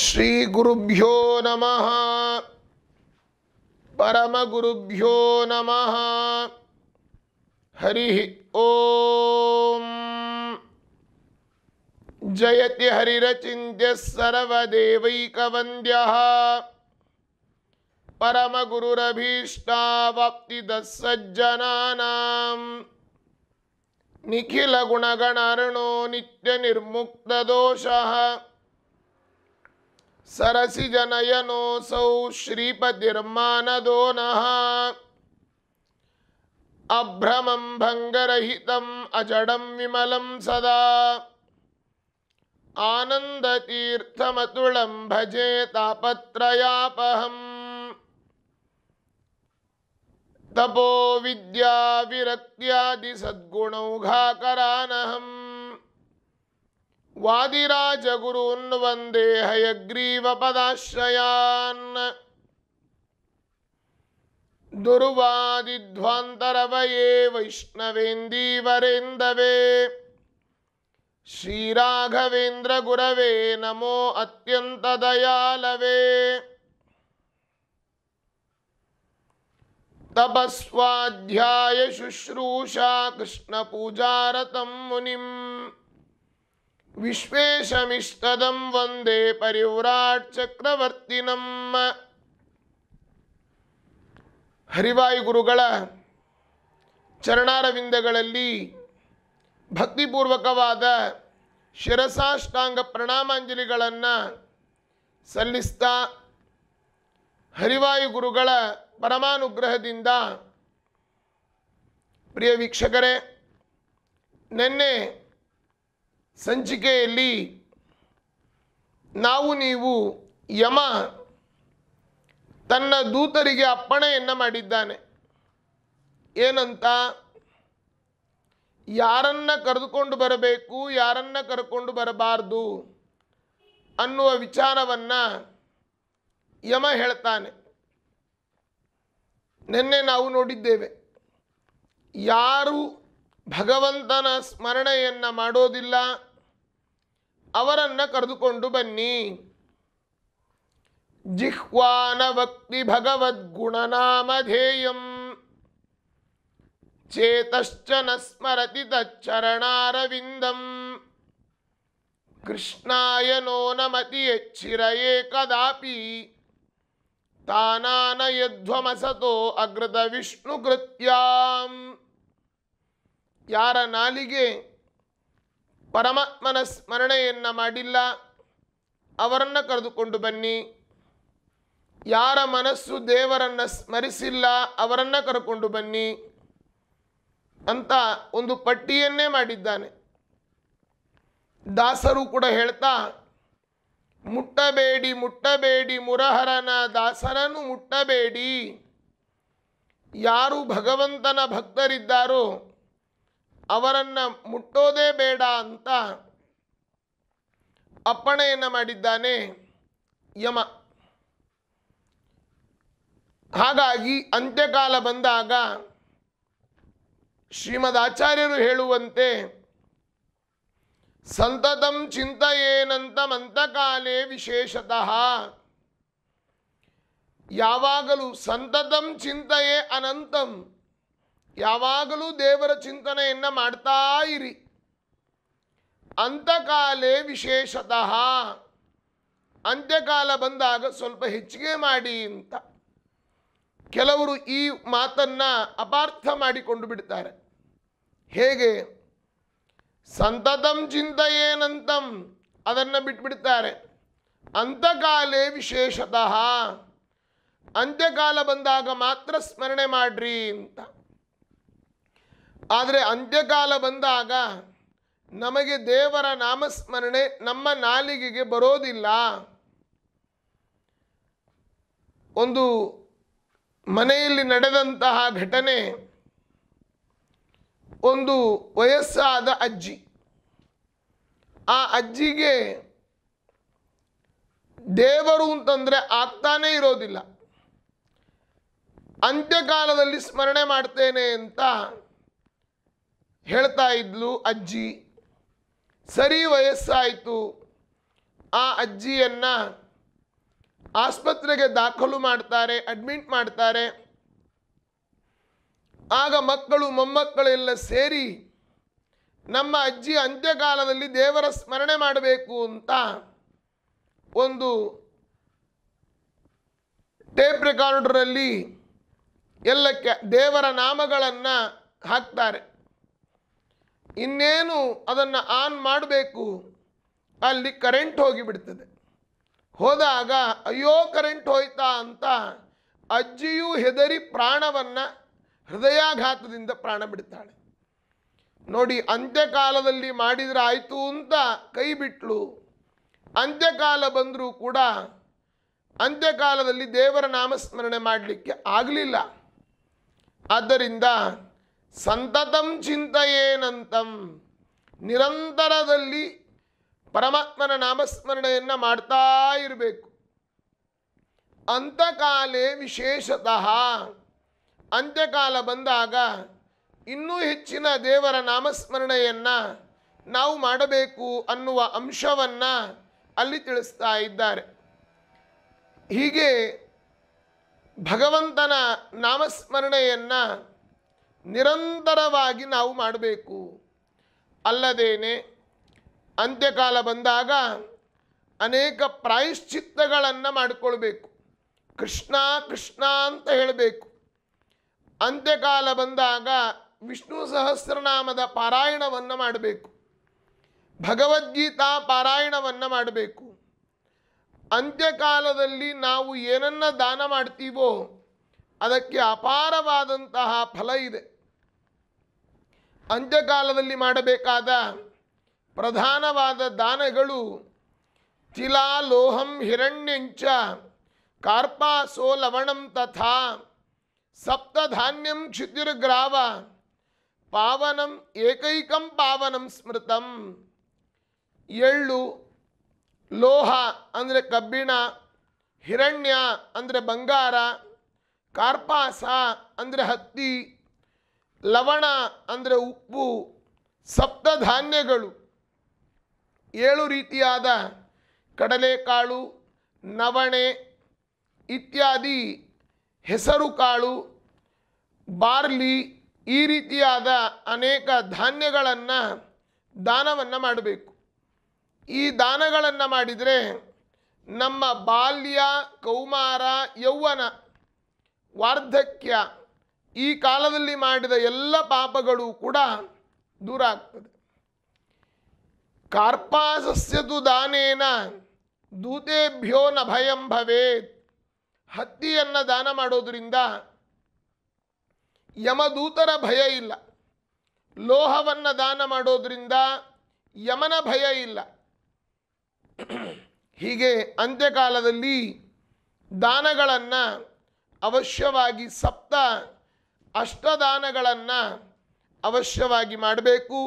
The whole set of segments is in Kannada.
श्री गुरुभ्यो नमः परम गुरुभ्यो नमः हरि ओम जयति हरिरचिन्त्यः सर्वदेवैकवन्द्यः परमगुरुरभीष्टावाप्तिदः सज्जनानाम् निखिलगुणगणार्णो नित्यनिर्मुक्तदोषः सौ श्रीपतिर्मानदो नः अभ्रमं भङ्गरहितम् अजडं विमलं सदा आनन्दतीर्थमतुलं भजे तापत्रयापहम् तपो विद्याविरक्त्यादिसद्गुणौघाकरानहम् वादिराजगुरून् वन्दे हयग्रीवपदाश्रयान् दुर्वादिध्वान्तरवये वैष्णवेन्दीवरेन्दवे श्रीराघवेन्द्रगुरवे नमो अत्यन्तदयालवे तपस्वाध्यायशुश्रूषा कृष्णपूजारतं मुनिम् ವಿಶ್ವೇಶಮಿಷ್ಟದಂ ವಂದೇ ಪರಿವ್ರಾಟ್ ಚಕ್ರವರ್ತಿನಮ್ಮ ಹರಿವಾಯು ಗುರುಗಳ ಚರಣಾರವಿಂದಗಳಲ್ಲಿ ಭಕ್ತಿಪೂರ್ವಕವಾದ ಶಿರಸಾಷ್ಟಾಂಗ ಪ್ರಣಾಮಾಂಜಲಿಗಳನ್ನು ಸಲ್ಲಿಸ್ತಾ ಹರಿವಾಯುಗುರುಗಳ ಗುರುಗಳ ಪರಮಾನುಗ್ರಹದಿಂದ ಪ್ರಿಯ ವೀಕ್ಷಕರೇ ನಿನ್ನೆ ಸಂಚಿಕೆಯಲ್ಲಿ ನಾವು ನೀವು ಯಮ ತನ್ನ ದೂತರಿಗೆ ಅಪ್ಪಣೆಯನ್ನು ಮಾಡಿದ್ದಾನೆ ಏನಂತ ಯಾರನ್ನ ಕರೆದುಕೊಂಡು ಬರಬೇಕು ಯಾರನ್ನ ಕರ್ಕೊಂಡು ಬರಬಾರ್ದು ಅನ್ನುವ ವಿಚಾರವನ್ನು ಯಮ ಹೇಳ್ತಾನೆ ನಿನ್ನೆ ನಾವು ನೋಡಿದ್ದೇವೆ ಯಾರು ಭಗವಂತನ ಸ್ಮರಣೆಯನ್ನು ಮಾಡೋದಿಲ್ಲ ಅವರನ್ನು ಕರೆದುಕೊಂಡು ಬನ್ನಿ ಜಿಹ್ವಾನ ಭಕ್ತಿ ಭಗವದ್ಗುಣನಾಮಧೇಯಂ ಚೇತಶ್ಚನ ಸ್ಮರತಿ ತಚ್ಚರಣಾರವಿಂದಂ ಕೃಷ್ಣಾಯನೋ ನಮತಿ ಎಚ್ಚಿರಯೇ ಕದಾಪಿ ತಾನಾನಯಧ್ವಮಸತೋ ಅಗ್ರತ ಕೃತ್ಯಾಂ ಯಾರ ನಾಲಿಗೆ ಪರಮಾತ್ಮನ ಸ್ಮರಣೆಯನ್ನು ಮಾಡಿಲ್ಲ ಅವರನ್ನು ಕರೆದುಕೊಂಡು ಬನ್ನಿ ಯಾರ ಮನಸ್ಸು ದೇವರನ್ನು ಸ್ಮರಿಸಿಲ್ಲ ಅವರನ್ನು ಕರೆಕೊಂಡು ಬನ್ನಿ ಅಂತ ಒಂದು ಪಟ್ಟಿಯನ್ನೇ ಮಾಡಿದ್ದಾನೆ ದಾಸರು ಕೂಡ ಹೇಳ್ತಾ ಮುಟ್ಟಬೇಡಿ ಮುಟ್ಟಬೇಡಿ ಮುರಹರನ ದಾಸರನ್ನು ಮುಟ್ಟಬೇಡಿ ಯಾರು ಭಗವಂತನ ಭಕ್ತರಿದ್ದಾರೋ ಅವರನ್ನ ಮುಟ್ಟೋದೇ ಬೇಡ ಅಂತ ಅಪ್ಪಣೆಯನ್ನು ಮಾಡಿದ್ದಾನೆ ಯಮ ಹಾಗಾಗಿ ಅಂತ್ಯಕಾಲ ಬಂದಾಗ ಶ್ರೀಮದ್ ಆಚಾರ್ಯರು ಹೇಳುವಂತೆ ಸಂತತಂ ಚಿಂತೆಯೇನಂತ ಮಂತಕಾಲೇ ವಿಶೇಷತಃ ಯಾವಾಗಲೂ ಸಂತತಂ ಚಿಂತೆಯೇ ಅನಂತಂ ಯಾವಾಗಲೂ ದೇವರ ಚಿಂತನೆಯನ್ನು ಮಾಡ್ತಾ ಇರಿ ಅಂತ್ಯಕಾಲೇ ವಿಶೇಷತಃ ಅಂತ್ಯಕಾಲ ಬಂದಾಗ ಸ್ವಲ್ಪ ಹೆಚ್ಚಿಗೆ ಮಾಡಿ ಅಂತ ಕೆಲವರು ಈ ಮಾತನ್ನು ಅಪಾರ್ಥ ಮಾಡಿಕೊಂಡು ಬಿಡ್ತಾರೆ ಹೇಗೆ ಸಂತತಂ ಚಿಂತೆಯೇನಂತಂ ಅದನ್ನು ಬಿಟ್ಬಿಡ್ತಾರೆ ಅಂತ್ಯಕಾಲೇ ವಿಶೇಷತಃ ಅಂತ್ಯಕಾಲ ಬಂದಾಗ ಮಾತ್ರ ಸ್ಮರಣೆ ಮಾಡ್ರಿ ಅಂತ ಆದರೆ ಅಂತ್ಯಕಾಲ ಬಂದಾಗ ನಮಗೆ ದೇವರ ನಾಮಸ್ಮರಣೆ ನಮ್ಮ ನಾಲಿಗೆಗೆ ಬರೋದಿಲ್ಲ ಒಂದು ಮನೆಯಲ್ಲಿ ನಡೆದಂತಹ ಘಟನೆ ಒಂದು ವಯಸ್ಸಾದ ಅಜ್ಜಿ ಆ ಅಜ್ಜಿಗೆ ದೇವರು ಅಂತಂದರೆ ಆಗ್ತಾನೇ ಇರೋದಿಲ್ಲ ಅಂತ್ಯಕಾಲದಲ್ಲಿ ಸ್ಮರಣೆ ಮಾಡ್ತೇನೆ ಅಂತ ಹೇಳ್ತಾ ಇದ್ಲು ಅಜ್ಜಿ ಸರಿ ವಯಸ್ಸಾಯಿತು ಆ ಅಜ್ಜಿಯನ್ನು ಆಸ್ಪತ್ರೆಗೆ ದಾಖಲು ಮಾಡ್ತಾರೆ ಅಡ್ಮಿಟ್ ಮಾಡ್ತಾರೆ ಆಗ ಮಕ್ಕಳು ಮೊಮ್ಮಕ್ಕಳೆಲ್ಲ ಸೇರಿ ನಮ್ಮ ಅಜ್ಜಿ ಅಂತ್ಯಕಾಲದಲ್ಲಿ ದೇವರ ಸ್ಮರಣೆ ಮಾಡಬೇಕು ಅಂತ ಒಂದು ಟೇಪ್ ರೆಕಾರ್ಡರಲ್ಲಿ ಎಲ್ಲಕ್ಕೆ ದೇವರ ನಾಮಗಳನ್ನು ಹಾಕ್ತಾರೆ ಇನ್ನೇನು ಅದನ್ನು ಆನ್ ಮಾಡಬೇಕು ಅಲ್ಲಿ ಕರೆಂಟ್ ಹೋಗಿಬಿಡ್ತದೆ ಹೋದಾಗ ಅಯ್ಯೋ ಕರೆಂಟ್ ಹೋಯ್ತಾ ಅಂತ ಅಜ್ಜಿಯು ಹೆದರಿ ಪ್ರಾಣವನ್ನು ಹೃದಯಾಘಾತದಿಂದ ಪ್ರಾಣ ಬಿಡ್ತಾಳೆ ನೋಡಿ ಅಂತ್ಯಕಾಲದಲ್ಲಿ ಮಾಡಿದ್ರೆ ಆಯಿತು ಅಂತ ಕೈ ಬಿಟ್ಲು ಅಂತ್ಯಕಾಲ ಬಂದರೂ ಕೂಡ ಅಂತ್ಯಕಾಲದಲ್ಲಿ ದೇವರ ನಾಮಸ್ಮರಣೆ ಮಾಡಲಿಕ್ಕೆ ಆಗಲಿಲ್ಲ ಆದ್ದರಿಂದ ಸಂತತಂ ಚಿಂತೆಯೇನಂತಂ ನಿರಂತರದಲ್ಲಿ ಪರಮಾತ್ಮನ ನಾಮಸ್ಮರಣೆಯನ್ನು ಮಾಡ್ತಾ ಇರಬೇಕು ಅಂತ್ಯಕಾಲೇ ವಿಶೇಷತಃ ಅಂತ್ಯಕಾಲ ಬಂದಾಗ ಇನ್ನೂ ಹೆಚ್ಚಿನ ದೇವರ ನಾಮಸ್ಮರಣೆಯನ್ನು ನಾವು ಮಾಡಬೇಕು ಅನ್ನುವ ಅಂಶವನ್ನು ಅಲ್ಲಿ ತಿಳಿಸ್ತಾ ಇದ್ದಾರೆ ಹೀಗೆ ಭಗವಂತನ ನಾಮಸ್ಮರಣೆಯನ್ನು ನಿರಂತರವಾಗಿ ನಾವು ಮಾಡಬೇಕು ಅಲ್ಲದೇನೆ ಅಂತ್ಯಕಾಲ ಬಂದಾಗ ಅನೇಕ ಪ್ರಾಯಶ್ಚಿತ್ತಗಳನ್ನು ಮಾಡಿಕೊಳ್ಬೇಕು ಕೃಷ್ಣ ಕೃಷ್ಣ ಅಂತ ಹೇಳಬೇಕು ಅಂತ್ಯಕಾಲ ಬಂದಾಗ ವಿಷ್ಣು ಸಹಸ್ರನಾಮದ ಪಾರಾಯಣವನ್ನು ಮಾಡಬೇಕು ಭಗವದ್ಗೀತಾ ಪಾರಾಯಣವನ್ನು ಮಾಡಬೇಕು ಅಂತ್ಯಕಾಲದಲ್ಲಿ ನಾವು ಏನನ್ನ ದಾನ ಮಾಡ್ತೀವೋ ಅದಕ್ಕೆ ಅಪಾರವಾದಂತಹ ಫಲ ಇದೆ ಅಂತ್ಯಕಾಲದಲ್ಲಿ ಮಾಡಬೇಕಾದ ಪ್ರಧಾನವಾದ ದಾನಗಳು ಲೋಹಂ ಹಿರಣ್ಯಂಚ ಕಾರ್ಪಾಸೋ ಲವಣಂ ತಥಾ ಸಪ್ತಧಾನ್ಯಂ ಕ್ಷಿತಿರ್ಗ್ರಾವ ಪಾವನಂ ಏಕೈಕಂ ಪಾವನಂ ಸ್ಮೃತಂ ಎಳ್ಳು ಲೋಹ ಅಂದರೆ ಕಬ್ಬಿಣ ಹಿರಣ್ಯ ಅಂದರೆ ಬಂಗಾರ ಕಾರ್ಪಾಸ ಅಂದರೆ ಹತ್ತಿ ಲವಣ ಅಂದರೆ ಉಪ್ಪು ಸಪ್ತ ಧಾನ್ಯಗಳು ಏಳು ರೀತಿಯಾದ ಕಡಲೆಕಾಳು ನವಣೆ ಇತ್ಯಾದಿ ಕಾಳು ಬಾರ್ಲಿ ಈ ರೀತಿಯಾದ ಅನೇಕ ಧಾನ್ಯಗಳನ್ನು ದಾನವನ್ನು ಮಾಡಬೇಕು ಈ ದಾನಗಳನ್ನು ಮಾಡಿದರೆ ನಮ್ಮ ಬಾಲ್ಯ ಕೌಮಾರ ಯೌವನ ವಾರ್ಧಕ್ಯ ಈ ಕಾಲದಲ್ಲಿ ಮಾಡಿದ ಎಲ್ಲ ಪಾಪಗಳು ಕೂಡ ದೂರ ಆಗ್ತದೆ ಕಾರ್ಪಾಸಸ್ಯದು ದಾನೇನ ದೂತೇಭ್ಯೋ ನ ಭಯಂ ಭವೇತ್ ಹತ್ತಿಯನ್ನು ದಾನ ಮಾಡೋದರಿಂದ ಯಮದೂತರ ಭಯ ಇಲ್ಲ ಲೋಹವನ್ನು ದಾನ ಮಾಡೋದರಿಂದ ಯಮನ ಭಯ ಇಲ್ಲ ಹೀಗೆ ಅಂತ್ಯಕಾಲದಲ್ಲಿ ದಾನಗಳನ್ನು ಅವಶ್ಯವಾಗಿ ಸಪ್ತ ಅಷ್ಟದಾನಗಳನ್ನು ಅವಶ್ಯವಾಗಿ ಮಾಡಬೇಕು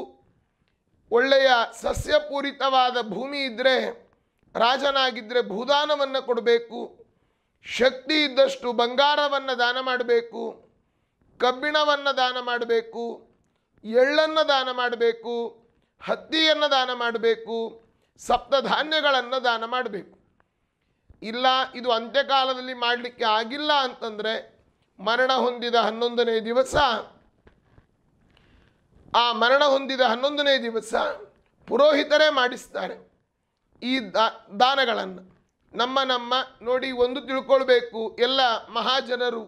ಒಳ್ಳೆಯ ಸಸ್ಯಪೂರಿತವಾದ ಭೂಮಿ ಇದ್ದರೆ ರಾಜನಾಗಿದ್ದರೆ ಭೂದಾನವನ್ನು ಕೊಡಬೇಕು ಶಕ್ತಿ ಇದ್ದಷ್ಟು ಬಂಗಾರವನ್ನು ದಾನ ಮಾಡಬೇಕು ಕಬ್ಬಿಣವನ್ನು ದಾನ ಮಾಡಬೇಕು ಎಳ್ಳನ್ನು ದಾನ ಮಾಡಬೇಕು ಹತ್ತಿಯನ್ನು ದಾನ ಮಾಡಬೇಕು ಸಪ್ತಧಾನ್ಯಗಳನ್ನು ದಾನ ಮಾಡಬೇಕು ಇಲ್ಲ ಇದು ಅಂತ್ಯಕಾಲದಲ್ಲಿ ಮಾಡಲಿಕ್ಕೆ ಆಗಿಲ್ಲ ಅಂತಂದರೆ ಮರಣ ಹೊಂದಿದ ಹನ್ನೊಂದನೇ ದಿವಸ ಆ ಮರಣ ಹೊಂದಿದ ಹನ್ನೊಂದನೇ ದಿವಸ ಪುರೋಹಿತರೇ ಮಾಡಿಸ್ತಾರೆ ಈ ದಾನಗಳನ್ನು ನಮ್ಮ ನಮ್ಮ ನೋಡಿ ಒಂದು ತಿಳ್ಕೊಳ್ಬೇಕು ಎಲ್ಲ ಮಹಾಜನರು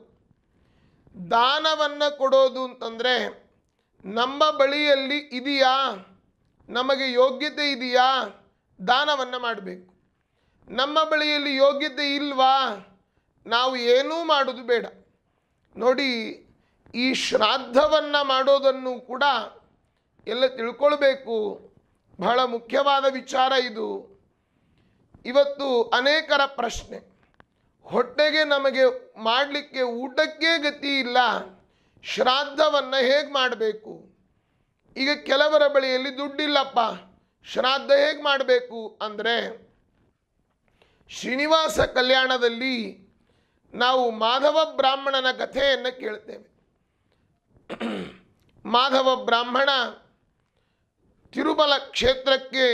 ದಾನವನ್ನು ಕೊಡೋದು ಅಂತಂದರೆ ನಮ್ಮ ಬಳಿಯಲ್ಲಿ ಇದೆಯಾ ನಮಗೆ ಯೋಗ್ಯತೆ ಇದೆಯಾ ದಾನವನ್ನು ಮಾಡಬೇಕು ನಮ್ಮ ಬಳಿಯಲ್ಲಿ ಯೋಗ್ಯತೆ ಇಲ್ವಾ ನಾವು ಏನೂ ಮಾಡೋದು ಬೇಡ ನೋಡಿ ಈ ಶ್ರಾದ್ದವನ್ನು ಮಾಡೋದನ್ನು ಕೂಡ ಎಲ್ಲ ತಿಳ್ಕೊಳ್ಬೇಕು ಬಹಳ ಮುಖ್ಯವಾದ ವಿಚಾರ ಇದು ಇವತ್ತು ಅನೇಕರ ಪ್ರಶ್ನೆ ಹೊಟ್ಟೆಗೆ ನಮಗೆ ಮಾಡಲಿಕ್ಕೆ ಊಟಕ್ಕೆ ಗತಿ ಇಲ್ಲ ಶ್ರಾದ್ದವನ್ನು ಹೇಗೆ ಮಾಡಬೇಕು ಈಗ ಕೆಲವರ ಬಳಿಯಲ್ಲಿ ದುಡ್ಡಿಲ್ಲಪ್ಪ ಶ್ರಾದ್ದ ಹೇಗೆ ಮಾಡಬೇಕು ಅಂದರೆ ಶ್ರೀನಿವಾಸ ಕಲ್ಯಾಣದಲ್ಲಿ ನಾವು ಮಾಧವ ಬ್ರಾಹ್ಮಣನ ಕಥೆಯನ್ನು ಕೇಳ್ತೇವೆ ಮಾಧವ ಬ್ರಾಹ್ಮಣ ತಿರುಮಲ ಕ್ಷೇತ್ರಕ್ಕೆ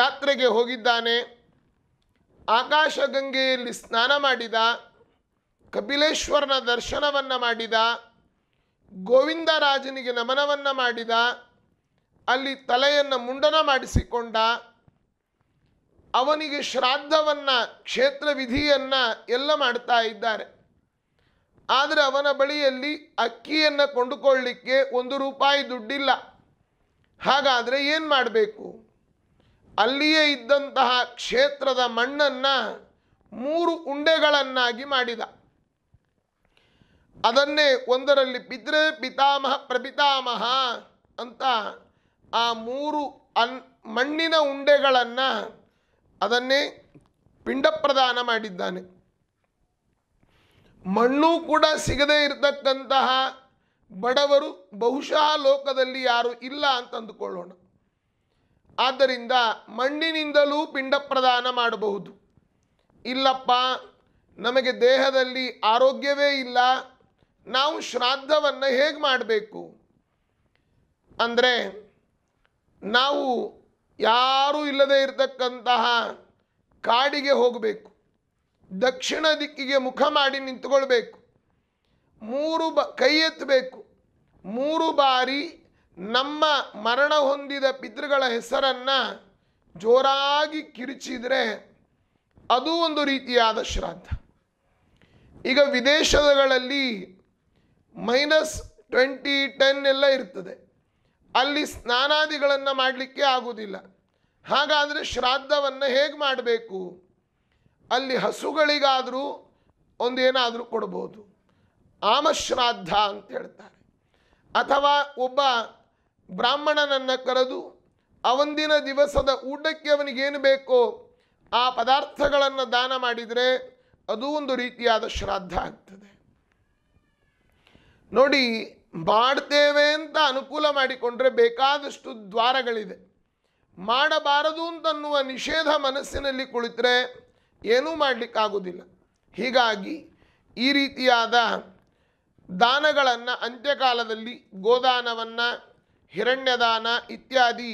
ಯಾತ್ರೆಗೆ ಹೋಗಿದ್ದಾನೆ ಆಕಾಶಗಂಗೆಯಲ್ಲಿ ಸ್ನಾನ ಮಾಡಿದ ಕಪಿಲೇಶ್ವರನ ದರ್ಶನವನ್ನು ಮಾಡಿದ ಗೋವಿಂದರಾಜನಿಗೆ ನಮನವನ್ನು ಮಾಡಿದ ಅಲ್ಲಿ ತಲೆಯನ್ನು ಮುಂಡನ ಮಾಡಿಸಿಕೊಂಡ ಅವನಿಗೆ ಶ್ರಾದ್ದವನ್ನು ಕ್ಷೇತ್ರ ವಿಧಿಯನ್ನು ಎಲ್ಲ ಮಾಡ್ತಾ ಇದ್ದಾರೆ ಆದರೆ ಅವನ ಬಳಿಯಲ್ಲಿ ಅಕ್ಕಿಯನ್ನು ಕೊಂಡುಕೊಳ್ಳಿಕ್ಕೆ ಒಂದು ರೂಪಾಯಿ ದುಡ್ಡಿಲ್ಲ ಹಾಗಾದರೆ ಏನು ಮಾಡಬೇಕು ಅಲ್ಲಿಯೇ ಇದ್ದಂತಹ ಕ್ಷೇತ್ರದ ಮಣ್ಣನ್ನು ಮೂರು ಉಂಡೆಗಳನ್ನಾಗಿ ಮಾಡಿದ ಅದನ್ನೇ ಒಂದರಲ್ಲಿ ಪಿತೃ ಪಿತಾಮಹ ಪ್ರಪಿತಾಮಹ ಅಂತ ಆ ಮೂರು ಅನ್ ಮಣ್ಣಿನ ಉಂಡೆಗಳನ್ನು ಅದನ್ನೇ ಪಿಂಡ ಪ್ರದಾನ ಮಾಡಿದ್ದಾನೆ ಮಣ್ಣು ಕೂಡ ಸಿಗದೇ ಇರತಕ್ಕಂತಹ ಬಡವರು ಬಹುಶಃ ಲೋಕದಲ್ಲಿ ಯಾರು ಇಲ್ಲ ಅಂತ ಅಂದುಕೊಳ್ಳೋಣ ಆದ್ದರಿಂದ ಮಣ್ಣಿನಿಂದಲೂ ಪಿಂಡ ಪ್ರದಾನ ಮಾಡಬಹುದು ಇಲ್ಲಪ್ಪ ನಮಗೆ ದೇಹದಲ್ಲಿ ಆರೋಗ್ಯವೇ ಇಲ್ಲ ನಾವು ಶ್ರಾದ್ದವನ್ನು ಹೇಗೆ ಮಾಡಬೇಕು ಅಂದರೆ ನಾವು ಯಾರೂ ಇಲ್ಲದೆ ಇರತಕ್ಕಂತಹ ಕಾಡಿಗೆ ಹೋಗಬೇಕು ದಕ್ಷಿಣ ದಿಕ್ಕಿಗೆ ಮುಖ ಮಾಡಿ ನಿಂತುಕೊಳ್ಬೇಕು ಮೂರು ಬ ಕೈ ಎತ್ತಬೇಕು ಮೂರು ಬಾರಿ ನಮ್ಮ ಮರಣ ಹೊಂದಿದ ಪಿತೃಗಳ ಹೆಸರನ್ನು ಜೋರಾಗಿ ಕಿರಿಚಿದರೆ ಅದು ಒಂದು ರೀತಿಯಾದ ಶ್ರಾದ್ದ ಈಗ ವಿದೇಶಗಳಲ್ಲಿ ಮೈನಸ್ ಟ್ವೆಂಟಿ ಟೆನ್ ಎಲ್ಲ ಇರ್ತದೆ ಅಲ್ಲಿ ಸ್ನಾನಾದಿಗಳನ್ನು ಮಾಡಲಿಕ್ಕೆ ಆಗುವುದಿಲ್ಲ ಹಾಗಾದರೆ ಶ್ರಾದ್ದವನ್ನು ಹೇಗೆ ಮಾಡಬೇಕು ಅಲ್ಲಿ ಹಸುಗಳಿಗಾದರೂ ಒಂದೇನಾದರೂ ಕೊಡ್ಬೋದು ಆಮಶ್ರಾದ್ದ ಅಂತ ಹೇಳ್ತಾರೆ ಅಥವಾ ಒಬ್ಬ ಬ್ರಾಹ್ಮಣನನ್ನು ಕರೆದು ಅವಂದಿನ ದಿವಸದ ಊಟಕ್ಕೆ ಅವನಿಗೇನು ಬೇಕೋ ಆ ಪದಾರ್ಥಗಳನ್ನು ದಾನ ಮಾಡಿದರೆ ಅದೂ ಒಂದು ರೀತಿಯಾದ ಶ್ರಾದ್ದ ಆಗ್ತದೆ ನೋಡಿ ಮಾಡ್ತೇವೆ ಅಂತ ಅನುಕೂಲ ಮಾಡಿಕೊಂಡ್ರೆ ಬೇಕಾದಷ್ಟು ದ್ವಾರಗಳಿದೆ ಮಾಡಬಾರದು ಅಂತನ್ನುವ ನಿಷೇಧ ಮನಸ್ಸಿನಲ್ಲಿ ಕುಳಿತರೆ ಏನೂ ಮಾಡಲಿಕ್ಕಾಗೋದಿಲ್ಲ ಹೀಗಾಗಿ ಈ ರೀತಿಯಾದ ದಾನಗಳನ್ನು ಅಂತ್ಯಕಾಲದಲ್ಲಿ ಗೋದಾನವನ್ನು ಹಿರಣ್ಯದಾನ ಇತ್ಯಾದಿ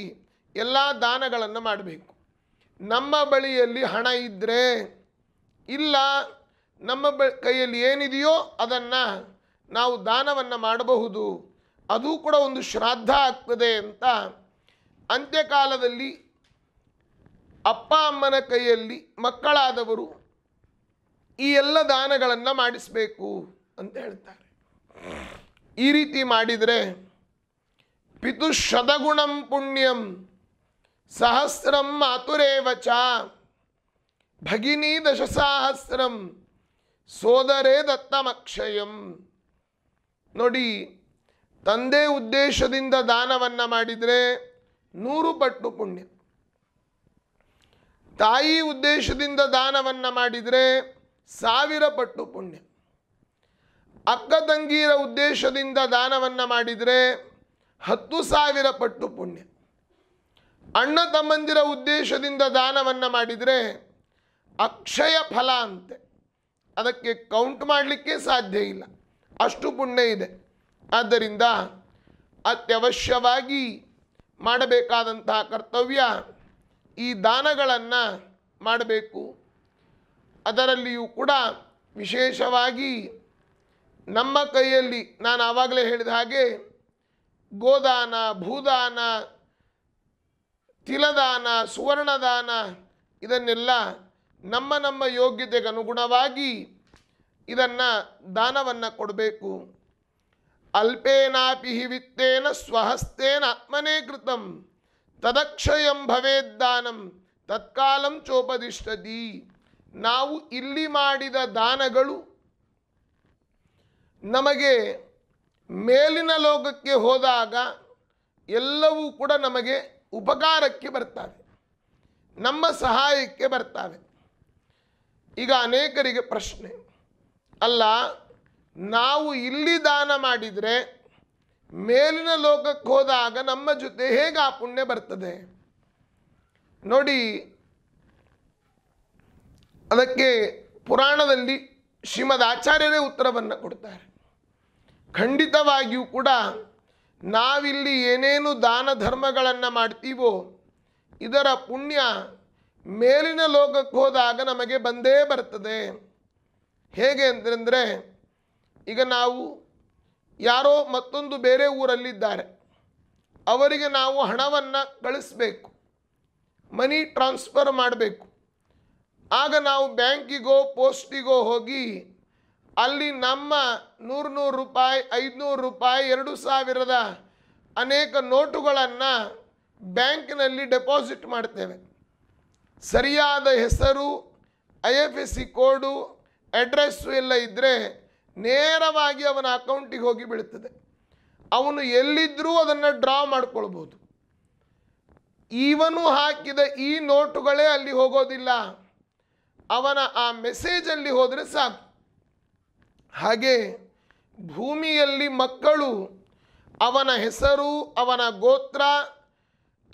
ಎಲ್ಲ ದಾನಗಳನ್ನು ಮಾಡಬೇಕು ನಮ್ಮ ಬಳಿಯಲ್ಲಿ ಹಣ ಇದ್ದರೆ ಇಲ್ಲ ನಮ್ಮ ಬ ಕೈಯಲ್ಲಿ ಏನಿದೆಯೋ ಅದನ್ನು ನಾವು ದಾನವನ್ನು ಮಾಡಬಹುದು ಅದು ಕೂಡ ಒಂದು ಶ್ರಾದ್ದ ಆಗ್ತದೆ ಅಂತ ಅಂತ್ಯಕಾಲದಲ್ಲಿ ಅಪ್ಪ ಅಮ್ಮನ ಕೈಯಲ್ಲಿ ಮಕ್ಕಳಾದವರು ಈ ಎಲ್ಲ ದಾನಗಳನ್ನು ಮಾಡಿಸಬೇಕು ಅಂತ ಹೇಳ್ತಾರೆ ಈ ರೀತಿ ಮಾಡಿದರೆ ಪಿತು ಶತಗುಣಂ ಪುಣ್ಯಂ ಸಹಸ್ರಂ ಮಾತುರೇವಚ ಭಗಿನಿ ದಶಸಹಸ್ರಂ ಸೋದರೇ ದತ್ತಮಕ್ಷಯಂ ನೋಡಿ ತಂದೆ ಉದ್ದೇಶದಿಂದ ದಾನವನ್ನು ಮಾಡಿದರೆ ನೂರು ಪಟ್ಟು ಪುಣ್ಯ ತಾಯಿ ಉದ್ದೇಶದಿಂದ ದಾನವನ್ನು ಮಾಡಿದರೆ ಸಾವಿರ ಪಟ್ಟು ಪುಣ್ಯ ಅಕ್ಕ ತಂಗಿಯರ ಉದ್ದೇಶದಿಂದ ದಾನವನ್ನು ಮಾಡಿದರೆ ಹತ್ತು ಸಾವಿರ ಪಟ್ಟು ಪುಣ್ಯ ಅಣ್ಣ ತಮ್ಮಂದಿರ ಉದ್ದೇಶದಿಂದ ದಾನವನ್ನು ಮಾಡಿದರೆ ಅಕ್ಷಯ ಫಲ ಅಂತೆ ಅದಕ್ಕೆ ಕೌಂಟ್ ಮಾಡಲಿಕ್ಕೆ ಸಾಧ್ಯ ಇಲ್ಲ ಅಷ್ಟು ಪುಣ್ಯ ಇದೆ ಆದ್ದರಿಂದ ಅತ್ಯವಶ್ಯವಾಗಿ ಮಾಡಬೇಕಾದಂತಹ ಕರ್ತವ್ಯ ಈ ದಾನಗಳನ್ನು ಮಾಡಬೇಕು ಅದರಲ್ಲಿಯೂ ಕೂಡ ವಿಶೇಷವಾಗಿ ನಮ್ಮ ಕೈಯಲ್ಲಿ ನಾನು ಆವಾಗಲೇ ಹೇಳಿದ ಹಾಗೆ ಗೋದಾನ ಭೂದಾನ ತಿಲದಾನ ಸುವರ್ಣದಾನ ಇದನ್ನೆಲ್ಲ ನಮ್ಮ ನಮ್ಮ ಯೋಗ್ಯತೆಗೆ ಅನುಗುಣವಾಗಿ ಇದನ್ನು ದಾನವನ್ನು ಕೊಡಬೇಕು ಅಲ್ಪೇನಾಪಿ ವಿತ್ತೇನ ಸ್ವಹಸ್ತೇನ ಆತ್ಮನೇ ಕೃತಂ ತದಕ್ಷಯಂ ದಾನಂ ತತ್ಕಾಲಂ ಚೋಪದಿಷ್ಟತಿ ನಾವು ಇಲ್ಲಿ ಮಾಡಿದ ದಾನಗಳು ನಮಗೆ ಮೇಲಿನ ಲೋಕಕ್ಕೆ ಹೋದಾಗ ಎಲ್ಲವೂ ಕೂಡ ನಮಗೆ ಉಪಕಾರಕ್ಕೆ ಬರ್ತವೆ ನಮ್ಮ ಸಹಾಯಕ್ಕೆ ಬರ್ತವೆ ಈಗ ಅನೇಕರಿಗೆ ಪ್ರಶ್ನೆ ಅಲ್ಲ ನಾವು ಇಲ್ಲಿ ದಾನ ಮಾಡಿದರೆ ಮೇಲಿನ ಲೋಕಕ್ಕೆ ಹೋದಾಗ ನಮ್ಮ ಜೊತೆ ಹೇಗೆ ಆ ಪುಣ್ಯ ಬರ್ತದೆ ನೋಡಿ ಅದಕ್ಕೆ ಪುರಾಣದಲ್ಲಿ ಶ್ರೀಮದ್ ಆಚಾರ್ಯರೇ ಉತ್ತರವನ್ನು ಕೊಡ್ತಾರೆ ಖಂಡಿತವಾಗಿಯೂ ಕೂಡ ನಾವಿಲ್ಲಿ ಏನೇನು ದಾನ ಧರ್ಮಗಳನ್ನು ಮಾಡ್ತೀವೋ ಇದರ ಪುಣ್ಯ ಮೇಲಿನ ಲೋಕಕ್ಕೆ ಹೋದಾಗ ನಮಗೆ ಬಂದೇ ಬರ್ತದೆ ಹೇಗೆ ಅಂತಂದರೆ ಈಗ ನಾವು ಯಾರೋ ಮತ್ತೊಂದು ಬೇರೆ ಊರಲ್ಲಿದ್ದಾರೆ ಅವರಿಗೆ ನಾವು ಹಣವನ್ನು ಕಳಿಸ್ಬೇಕು ಮನಿ ಟ್ರಾನ್ಸ್ಫರ್ ಮಾಡಬೇಕು ಆಗ ನಾವು ಬ್ಯಾಂಕಿಗೋ ಪೋಸ್ಟಿಗೋ ಹೋಗಿ ಅಲ್ಲಿ ನಮ್ಮ ನೂರು ನೂರು ರೂಪಾಯಿ ಐದುನೂರು ರೂಪಾಯಿ ಎರಡು ಸಾವಿರದ ಅನೇಕ ನೋಟುಗಳನ್ನು ಬ್ಯಾಂಕಿನಲ್ಲಿ ಡೆಪಾಸಿಟ್ ಮಾಡ್ತೇವೆ ಸರಿಯಾದ ಹೆಸರು I F S C code address ಎಲ್ಲ ಇದ್ದರೆ ನೇರವಾಗಿ ಅವನ ಅಕೌಂಟಿಗೆ ಹೋಗಿ ಬೀಳುತ್ತದೆ ಅವನು ಎಲ್ಲಿದ್ದರೂ ಅದನ್ನು ಡ್ರಾ ಮಾಡ್ಕೊಳ್ಬೋದು ಇವನು ಹಾಕಿದ ಈ ನೋಟುಗಳೇ ಅಲ್ಲಿ ಹೋಗೋದಿಲ್ಲ ಅವನ ಆ ಮೆಸೇಜಲ್ಲಿ ಹೋದರೆ ಸಾಕು ಹಾಗೆ ಭೂಮಿಯಲ್ಲಿ ಮಕ್ಕಳು ಅವನ ಹೆಸರು ಅವನ ಗೋತ್ರ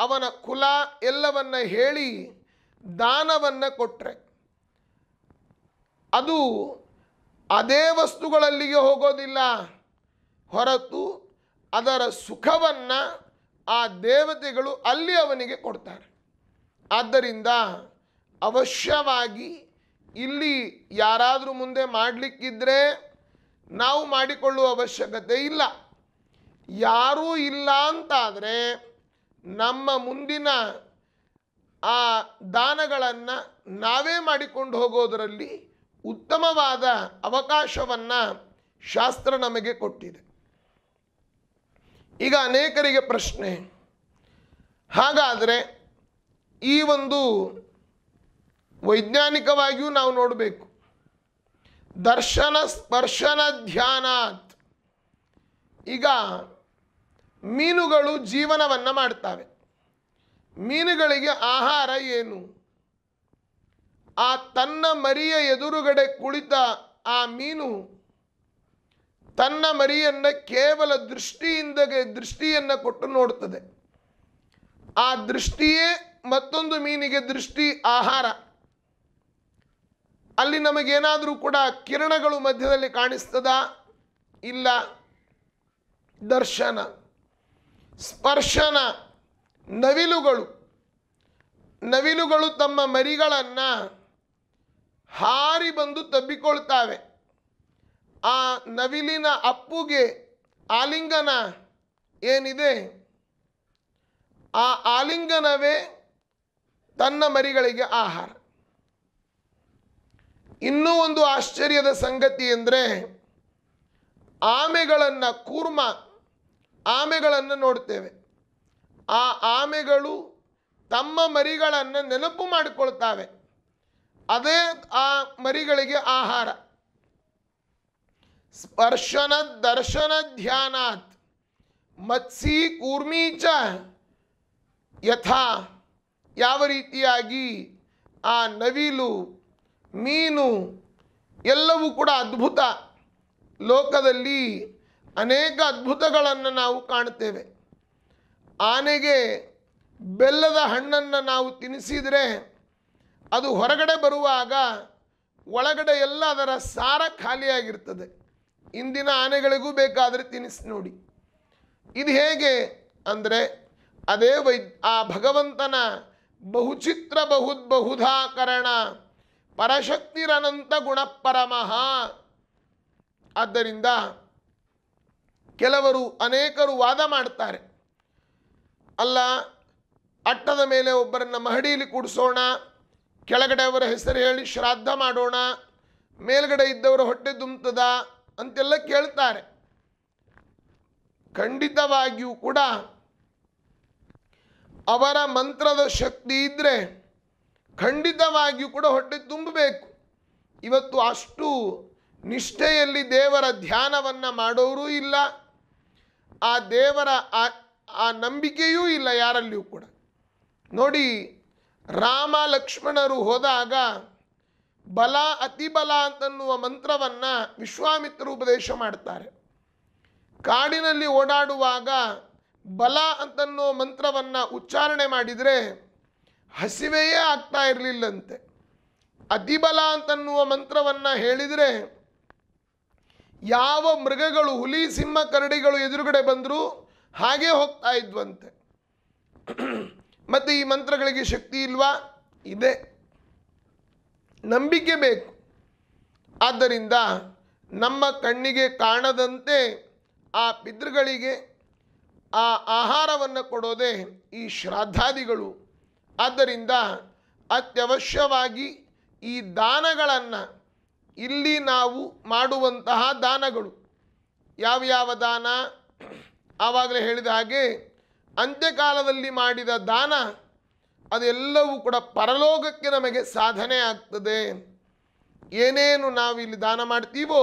ಅವನ ಕುಲ ಎಲ್ಲವನ್ನು ಹೇಳಿ ದಾನವನ್ನು ಕೊಟ್ಟರೆ ಅದು ಅದೇ ವಸ್ತುಗಳಲ್ಲಿಗೆ ಹೋಗೋದಿಲ್ಲ ಹೊರತು ಅದರ ಸುಖವನ್ನು ಆ ದೇವತೆಗಳು ಅಲ್ಲಿ ಅವನಿಗೆ ಕೊಡ್ತಾರೆ ಆದ್ದರಿಂದ ಅವಶ್ಯವಾಗಿ ಇಲ್ಲಿ ಯಾರಾದರೂ ಮುಂದೆ ಮಾಡಲಿಕ್ಕಿದ್ರೆ ನಾವು ಮಾಡಿಕೊಳ್ಳುವ ಅವಶ್ಯಕತೆ ಇಲ್ಲ ಯಾರೂ ಇಲ್ಲ ಅಂತಾದರೆ ನಮ್ಮ ಮುಂದಿನ ಆ ದಾನಗಳನ್ನು ನಾವೇ ಮಾಡಿಕೊಂಡು ಹೋಗೋದರಲ್ಲಿ ಉತ್ತಮವಾದ ಅವಕಾಶವನ್ನು ಶಾಸ್ತ್ರ ನಮಗೆ ಕೊಟ್ಟಿದೆ ಈಗ ಅನೇಕರಿಗೆ ಪ್ರಶ್ನೆ ಹಾಗಾದರೆ ಈ ಒಂದು ವೈಜ್ಞಾನಿಕವಾಗಿಯೂ ನಾವು ನೋಡಬೇಕು ದರ್ಶನ ಸ್ಪರ್ಶನ ಧ್ಯಾನಾತ್ ಈಗ ಮೀನುಗಳು ಜೀವನವನ್ನು ಮಾಡ್ತವೆ ಮೀನುಗಳಿಗೆ ಆಹಾರ ಏನು ಆ ತನ್ನ ಮರಿಯ ಎದುರುಗಡೆ ಕುಳಿತ ಆ ಮೀನು ತನ್ನ ಮರಿಯನ್ನು ಕೇವಲ ದೃಷ್ಟಿಯಿಂದ ದೃಷ್ಟಿಯನ್ನು ಕೊಟ್ಟು ನೋಡ್ತದೆ ಆ ದೃಷ್ಟಿಯೇ ಮತ್ತೊಂದು ಮೀನಿಗೆ ದೃಷ್ಟಿ ಆಹಾರ ಅಲ್ಲಿ ನಮಗೇನಾದರೂ ಕೂಡ ಕಿರಣಗಳು ಮಧ್ಯದಲ್ಲಿ ಕಾಣಿಸ್ತದ ಇಲ್ಲ ದರ್ಶನ ಸ್ಪರ್ಶನ ನವಿಲುಗಳು ನವಿಲುಗಳು ತಮ್ಮ ಮರಿಗಳನ್ನು ಹಾರಿ ಬಂದು ತಬ್ಬಿಕೊಳ್ತಾವೆ ಆ ನವಿಲಿನ ಅಪ್ಪುಗೆ ಆಲಿಂಗನ ಏನಿದೆ ಆ ಆಲಿಂಗನವೇ ತನ್ನ ಮರಿಗಳಿಗೆ ಆಹಾರ ಇನ್ನೂ ಒಂದು ಆಶ್ಚರ್ಯದ ಸಂಗತಿ ಎಂದರೆ ಆಮೆಗಳನ್ನು ಕೂರ್ಮ ಆಮೆಗಳನ್ನು ನೋಡ್ತೇವೆ ಆ ಆಮೆಗಳು ತಮ್ಮ ಮರಿಗಳನ್ನು ನೆನಪು ಮಾಡಿಕೊಳ್ತಾವೆ ಅದೇ ಆ ಮರಿಗಳಿಗೆ ಆಹಾರ ಸ್ಪರ್ಶನ ದರ್ಶನ ಧ್ಯಾನಾತ್ ಮತ್ಸಿ ಕೂರ್ಮೀಚ ಯಥಾ ಯಾವ ರೀತಿಯಾಗಿ ಆ ನವಿಲು ಮೀನು ಎಲ್ಲವೂ ಕೂಡ ಅದ್ಭುತ ಲೋಕದಲ್ಲಿ ಅನೇಕ ಅದ್ಭುತಗಳನ್ನು ನಾವು ಕಾಣ್ತೇವೆ ಆನೆಗೆ ಬೆಲ್ಲದ ಹಣ್ಣನ್ನು ನಾವು ತಿನ್ನಿಸಿದರೆ ಅದು ಹೊರಗಡೆ ಬರುವಾಗ ಒಳಗಡೆ ಎಲ್ಲ ಅದರ ಸಾರ ಖಾಲಿಯಾಗಿರ್ತದೆ ಇಂದಿನ ಆನೆಗಳಿಗೂ ಬೇಕಾದರೆ ತಿನಿಸಿ ನೋಡಿ ಇದು ಹೇಗೆ ಅಂದರೆ ಅದೇ ವೈ ಆ ಭಗವಂತನ ಬಹುಚಿತ್ರ ಬಹುದ್ ಬಹುಧಾಕರಣ ಪರಶಕ್ತಿರನಂತ ಗುಣಪರಮಃ ಆದ್ದರಿಂದ ಕೆಲವರು ಅನೇಕರು ವಾದ ಮಾಡ್ತಾರೆ ಅಲ್ಲ ಅಟ್ಟದ ಮೇಲೆ ಒಬ್ಬರನ್ನು ಮಹಡಿಯಲ್ಲಿ ಕೂಡಿಸೋಣ ಕೆಳಗಡೆ ಅವರ ಹೆಸರು ಹೇಳಿ ಶ್ರಾದ್ದ ಮಾಡೋಣ ಮೇಲ್ಗಡೆ ಇದ್ದವರ ಹೊಟ್ಟೆ ತುಂಬ್ತದ ಅಂತೆಲ್ಲ ಕೇಳ್ತಾರೆ ಖಂಡಿತವಾಗಿಯೂ ಕೂಡ ಅವರ ಮಂತ್ರದ ಶಕ್ತಿ ಇದ್ದರೆ ಖಂಡಿತವಾಗಿಯೂ ಕೂಡ ಹೊಟ್ಟೆ ತುಂಬಬೇಕು ಇವತ್ತು ಅಷ್ಟು ನಿಷ್ಠೆಯಲ್ಲಿ ದೇವರ ಧ್ಯಾನವನ್ನು ಮಾಡೋರೂ ಇಲ್ಲ ಆ ದೇವರ ಆ ಆ ನಂಬಿಕೆಯೂ ಇಲ್ಲ ಯಾರಲ್ಲಿಯೂ ಕೂಡ ನೋಡಿ ರಾಮ ಲಕ್ಷ್ಮಣರು ಹೋದಾಗ ಬಲ ಅತಿಬಲ ಅಂತನ್ನುವ ಮಂತ್ರವನ್ನು ವಿಶ್ವಾಮಿತ್ರರು ಉಪದೇಶ ಮಾಡ್ತಾರೆ ಕಾಡಿನಲ್ಲಿ ಓಡಾಡುವಾಗ ಬಲ ಅಂತನ್ನುವ ಮಂತ್ರವನ್ನು ಉಚ್ಚಾರಣೆ ಮಾಡಿದರೆ ಹಸಿವೆಯೇ ಆಗ್ತಾ ಇರಲಿಲ್ಲಂತೆ ಅತಿಬಲ ಅಂತನ್ನುವ ಮಂತ್ರವನ್ನು ಹೇಳಿದರೆ ಯಾವ ಮೃಗಗಳು ಹುಲಿ ಸಿಂಹ ಕರಡಿಗಳು ಎದುರುಗಡೆ ಬಂದರೂ ಹಾಗೇ ಹೋಗ್ತಾ ಇದ್ವಂತೆ ಮತ್ತು ಈ ಮಂತ್ರಗಳಿಗೆ ಶಕ್ತಿ ಇಲ್ವಾ ಇದೆ ನಂಬಿಕೆ ಬೇಕು ಆದ್ದರಿಂದ ನಮ್ಮ ಕಣ್ಣಿಗೆ ಕಾಣದಂತೆ ಆ ಪಿತೃಗಳಿಗೆ ಆ ಆಹಾರವನ್ನು ಕೊಡೋದೇ ಈ ಶ್ರಾದ್ದಾದಿಗಳು ಆದ್ದರಿಂದ ಅತ್ಯವಶ್ಯವಾಗಿ ಈ ದಾನಗಳನ್ನು ಇಲ್ಲಿ ನಾವು ಮಾಡುವಂತಹ ದಾನಗಳು ಯಾವ್ಯಾವ ದಾನ ಆವಾಗಲೇ ಹೇಳಿದ ಹಾಗೆ ಅಂತ್ಯಕಾಲದಲ್ಲಿ ಮಾಡಿದ ದಾನ ಅದೆಲ್ಲವೂ ಕೂಡ ಪರಲೋಕಕ್ಕೆ ನಮಗೆ ಸಾಧನೆ ಆಗ್ತದೆ ಏನೇನು ನಾವು ಇಲ್ಲಿ ದಾನ ಮಾಡ್ತೀವೋ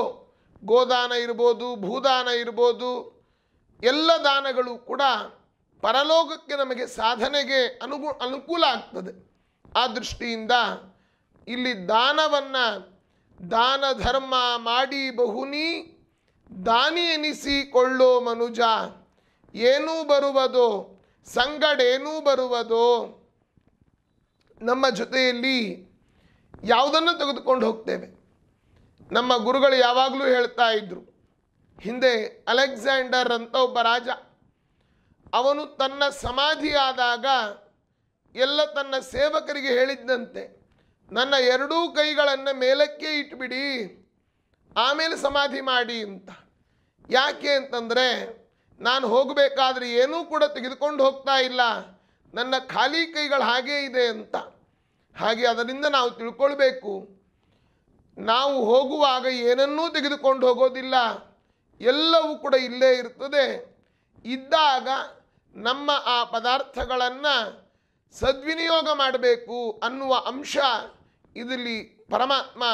ಗೋದಾನ ಇರ್ಬೋದು ಭೂದಾನ ಇರ್ಬೋದು ಎಲ್ಲ ದಾನಗಳು ಕೂಡ ಪರಲೋಕಕ್ಕೆ ನಮಗೆ ಸಾಧನೆಗೆ ಅನುಗು ಅನುಕೂಲ ಆಗ್ತದೆ ಆ ದೃಷ್ಟಿಯಿಂದ ಇಲ್ಲಿ ದಾನವನ್ನು ದಾನ ಧರ್ಮ ಮಾಡಿ ಬಹುನಿ ದಾನಿ ಎನಿಸಿಕೊಳ್ಳೋ ಮನುಜ ಏನೂ ಬರುವುದು ಸಂಗಡೇನೂ ಬರುವುದು ನಮ್ಮ ಜೊತೆಯಲ್ಲಿ ಯಾವುದನ್ನು ತೆಗೆದುಕೊಂಡು ಹೋಗ್ತೇವೆ ನಮ್ಮ ಗುರುಗಳು ಯಾವಾಗಲೂ ಹೇಳ್ತಾ ಇದ್ದರು ಹಿಂದೆ ಅಲೆಕ್ಸಾಂಡರ್ ಅಂತ ಒಬ್ಬ ರಾಜ ಅವನು ತನ್ನ ಸಮಾಧಿ ಆದಾಗ ಎಲ್ಲ ತನ್ನ ಸೇವಕರಿಗೆ ಹೇಳಿದ್ದಂತೆ ನನ್ನ ಎರಡೂ ಕೈಗಳನ್ನು ಮೇಲಕ್ಕೆ ಇಟ್ಬಿಡಿ ಆಮೇಲೆ ಸಮಾಧಿ ಮಾಡಿ ಅಂತ ಯಾಕೆ ಅಂತಂದರೆ ನಾನು ಹೋಗಬೇಕಾದ್ರೆ ಏನೂ ಕೂಡ ತೆಗೆದುಕೊಂಡು ಹೋಗ್ತಾ ಇಲ್ಲ ನನ್ನ ಖಾಲಿ ಕೈಗಳು ಹಾಗೇ ಇದೆ ಅಂತ ಹಾಗೆ ಅದರಿಂದ ನಾವು ತಿಳ್ಕೊಳ್ಬೇಕು ನಾವು ಹೋಗುವಾಗ ಏನನ್ನೂ ತೆಗೆದುಕೊಂಡು ಹೋಗೋದಿಲ್ಲ ಎಲ್ಲವೂ ಕೂಡ ಇಲ್ಲೇ ಇರ್ತದೆ ಇದ್ದಾಗ ನಮ್ಮ ಆ ಪದಾರ್ಥಗಳನ್ನು ಸದ್ವಿನಿಯೋಗ ಮಾಡಬೇಕು ಅನ್ನುವ ಅಂಶ ಇದರಲ್ಲಿ ಪರಮಾತ್ಮ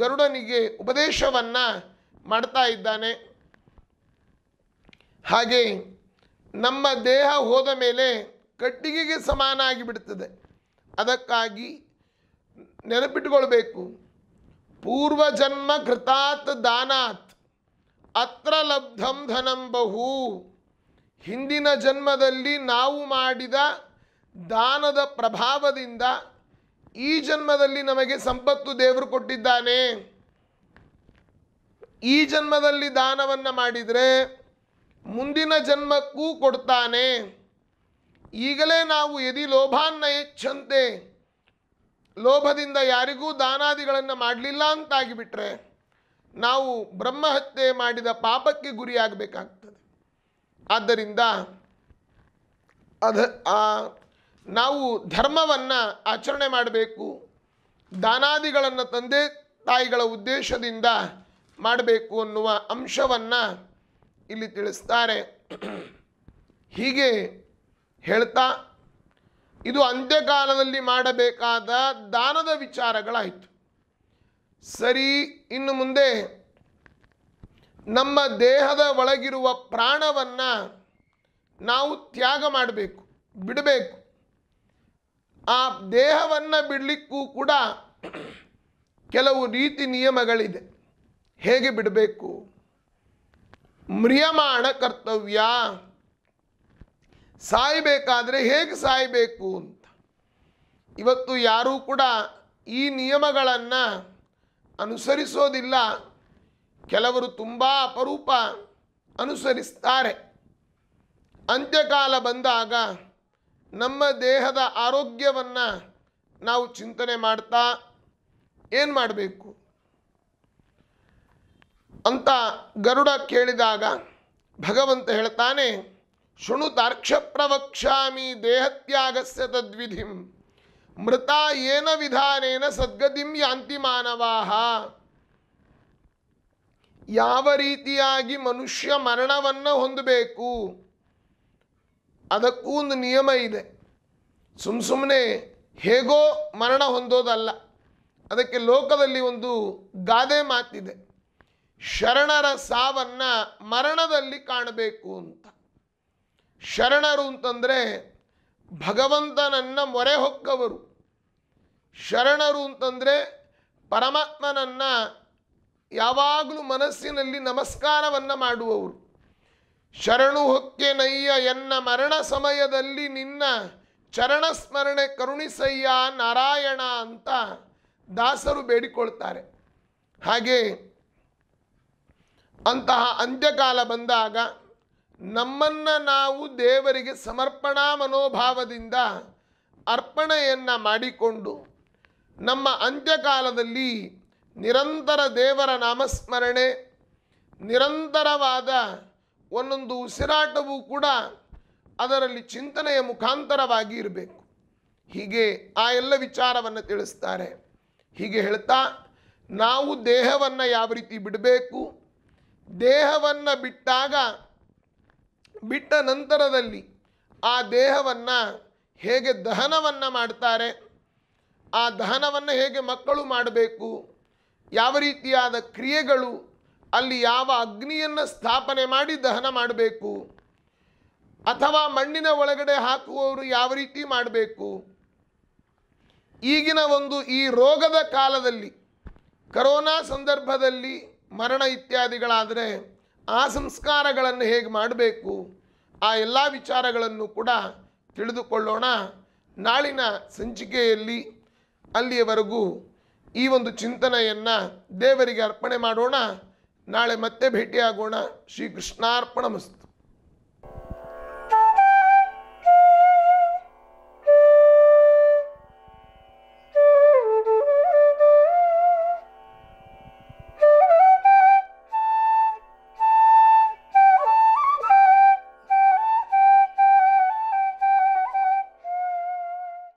ಗರುಡನಿಗೆ ಉಪದೇಶವನ್ನು ಮಾಡ್ತಾ ಇದ್ದಾನೆ ಹಾಗೆ ನಮ್ಮ ದೇಹ ಹೋದ ಮೇಲೆ ಕಟ್ಟಿಗೆಗೆ ಸಮಾನ ಆಗಿಬಿಡುತ್ತದೆ ಅದಕ್ಕಾಗಿ ನೆನಪಿಟ್ಟುಕೊಳ್ಬೇಕು ಪೂರ್ವಜನ್ಮ ಕೃತಾತ್ ದಾನಾತ್ ಅತ್ರ ಲಬ್ಧಂ ಧನಂ ಬಹು ಹಿಂದಿನ ಜನ್ಮದಲ್ಲಿ ನಾವು ಮಾಡಿದ ದಾನದ ಪ್ರಭಾವದಿಂದ ಈ ಜನ್ಮದಲ್ಲಿ ನಮಗೆ ಸಂಪತ್ತು ದೇವರು ಕೊಟ್ಟಿದ್ದಾನೆ ಈ ಜನ್ಮದಲ್ಲಿ ದಾನವನ್ನು ಮಾಡಿದರೆ ಮುಂದಿನ ಜನ್ಮಕ್ಕೂ ಕೊಡ್ತಾನೆ ಈಗಲೇ ನಾವು ಯದಿ ಲೋಭಾನ್ನ ಹೆಚ್ಚಂತೆ ಲೋಭದಿಂದ ಯಾರಿಗೂ ದಾನಾದಿಗಳನ್ನು ಮಾಡಲಿಲ್ಲ ಅಂತಾಗಿಬಿಟ್ರೆ ನಾವು ಬ್ರಹ್ಮಹತ್ಯೆ ಮಾಡಿದ ಪಾಪಕ್ಕೆ ಗುರಿಯಾಗಬೇಕಾಗ್ತದೆ ಆದ್ದರಿಂದ ಅಧ ನಾವು ಧರ್ಮವನ್ನು ಆಚರಣೆ ಮಾಡಬೇಕು ದಾನಾದಿಗಳನ್ನು ತಂದೆ ತಾಯಿಗಳ ಉದ್ದೇಶದಿಂದ ಮಾಡಬೇಕು ಅನ್ನುವ ಅಂಶವನ್ನು ಇಲ್ಲಿ ತಿಳಿಸ್ತಾರೆ ಹೀಗೆ ಹೇಳ್ತಾ ಇದು ಅಂತ್ಯಕಾಲದಲ್ಲಿ ಮಾಡಬೇಕಾದ ದಾನದ ವಿಚಾರಗಳಾಯಿತು ಸರಿ ಇನ್ನು ಮುಂದೆ ನಮ್ಮ ದೇಹದ ಒಳಗಿರುವ ಪ್ರಾಣವನ್ನು ನಾವು ತ್ಯಾಗ ಮಾಡಬೇಕು ಬಿಡಬೇಕು ಆ ದೇಹವನ್ನು ಬಿಡಲಿಕ್ಕೂ ಕೂಡ ಕೆಲವು ರೀತಿ ನಿಯಮಗಳಿದೆ ಹೇಗೆ ಬಿಡಬೇಕು ಮ್ರಿಯಮಾಣ ಕರ್ತವ್ಯ ಸಾಯ್ಬೇಕಾದ್ರೆ ಹೇಗೆ ಸಾಯಬೇಕು ಅಂತ ಇವತ್ತು ಯಾರೂ ಕೂಡ ಈ ನಿಯಮಗಳನ್ನು ಅನುಸರಿಸೋದಿಲ್ಲ ಕೆಲವರು ತುಂಬ ಅಪರೂಪ ಅನುಸರಿಸ್ತಾರೆ ಅಂತ್ಯಕಾಲ ಬಂದಾಗ ನಮ್ಮ ದೇಹದ ಆರೋಗ್ಯವನ್ನು ನಾವು ಚಿಂತನೆ ಮಾಡ್ತಾ ಏನು ಮಾಡಬೇಕು ಅಂತ ಗರುಡ ಕೇಳಿದಾಗ ಭಗವಂತ ಹೇಳ್ತಾನೆ ಶೃಣು ತಾರ್ಕ್ಷ ಪ್ರವಕ್ಷಾಮಿ ದೇಹತ್ಯಾಗಸ್ಯ ತದ್ವಿಧಿಂ ಮೃತ ಏನ ವಿಧಾನೇನ ಸದ್ಗತಿಂ ಯಾಂತಿ ಮಾನವಾಹ ಯಾವ ರೀತಿಯಾಗಿ ಮನುಷ್ಯ ಮರಣವನ್ನು ಹೊಂದಬೇಕು ಅದಕ್ಕೂ ಒಂದು ನಿಯಮ ಇದೆ ಸುಮ್ ಸುಮ್ಮನೆ ಹೇಗೋ ಮರಣ ಹೊಂದೋದಲ್ಲ ಅದಕ್ಕೆ ಲೋಕದಲ್ಲಿ ಒಂದು ಗಾದೆ ಮಾತಿದೆ ಶರಣರ ಸಾವನ್ನ ಮರಣದಲ್ಲಿ ಕಾಣಬೇಕು ಅಂತ ಶರಣರು ಅಂತಂದರೆ ಭಗವಂತನನ್ನ ಮೊರೆ ಹೊಕ್ಕವರು ಶರಣರು ಅಂತಂದರೆ ಪರಮಾತ್ಮನನ್ನು ಯಾವಾಗಲೂ ಮನಸ್ಸಿನಲ್ಲಿ ನಮಸ್ಕಾರವನ್ನು ಮಾಡುವವರು ಶರಣು ಹೊಕ್ಕೆ ನಯ್ಯ ಎನ್ನ ಮರಣ ಸಮಯದಲ್ಲಿ ನಿನ್ನ ಚರಣ ಸ್ಮರಣೆ ಕರುಣಿಸಯ್ಯ ನಾರಾಯಣ ಅಂತ ದಾಸರು ಬೇಡಿಕೊಳ್ತಾರೆ ಹಾಗೆ ಅಂತಹ ಅಂತ್ಯಕಾಲ ಬಂದಾಗ ನಮ್ಮನ್ನು ನಾವು ದೇವರಿಗೆ ಸಮರ್ಪಣಾ ಮನೋಭಾವದಿಂದ ಅರ್ಪಣೆಯನ್ನು ಮಾಡಿಕೊಂಡು ನಮ್ಮ ಅಂತ್ಯಕಾಲದಲ್ಲಿ ನಿರಂತರ ದೇವರ ನಾಮಸ್ಮರಣೆ ನಿರಂತರವಾದ ಒಂದೊಂದು ಉಸಿರಾಟವೂ ಕೂಡ ಅದರಲ್ಲಿ ಚಿಂತನೆಯ ಮುಖಾಂತರವಾಗಿ ಇರಬೇಕು ಹೀಗೆ ಆ ಎಲ್ಲ ವಿಚಾರವನ್ನು ತಿಳಿಸ್ತಾರೆ ಹೀಗೆ ಹೇಳ್ತಾ ನಾವು ದೇಹವನ್ನು ಯಾವ ರೀತಿ ಬಿಡಬೇಕು ದೇಹವನ್ನು ಬಿಟ್ಟಾಗ ಬಿಟ್ಟ ನಂತರದಲ್ಲಿ ಆ ದೇಹವನ್ನು ಹೇಗೆ ದಹನವನ್ನು ಮಾಡ್ತಾರೆ ಆ ದಹನವನ್ನು ಹೇಗೆ ಮಕ್ಕಳು ಮಾಡಬೇಕು ಯಾವ ರೀತಿಯಾದ ಕ್ರಿಯೆಗಳು ಅಲ್ಲಿ ಯಾವ ಅಗ್ನಿಯನ್ನು ಸ್ಥಾಪನೆ ಮಾಡಿ ದಹನ ಮಾಡಬೇಕು ಅಥವಾ ಮಣ್ಣಿನ ಒಳಗಡೆ ಹಾಕುವವರು ಯಾವ ರೀತಿ ಮಾಡಬೇಕು ಈಗಿನ ಒಂದು ಈ ರೋಗದ ಕಾಲದಲ್ಲಿ ಕರೋನಾ ಸಂದರ್ಭದಲ್ಲಿ ಮರಣ ಇತ್ಯಾದಿಗಳಾದರೆ ಆ ಸಂಸ್ಕಾರಗಳನ್ನು ಹೇಗೆ ಮಾಡಬೇಕು ಆ ಎಲ್ಲ ವಿಚಾರಗಳನ್ನು ಕೂಡ ತಿಳಿದುಕೊಳ್ಳೋಣ ನಾಳಿನ ಸಂಚಿಕೆಯಲ್ಲಿ ಅಲ್ಲಿಯವರೆಗೂ ಈ ಒಂದು ಚಿಂತನೆಯನ್ನು ದೇವರಿಗೆ ಅರ್ಪಣೆ ಮಾಡೋಣ ನಾಳೆ ಮತ್ತೆ ಭೇಟಿಯಾಗೋಣ ಶ್ರೀಕೃಷ್ಣಾರ್ಪಣ ಮಸ್ತು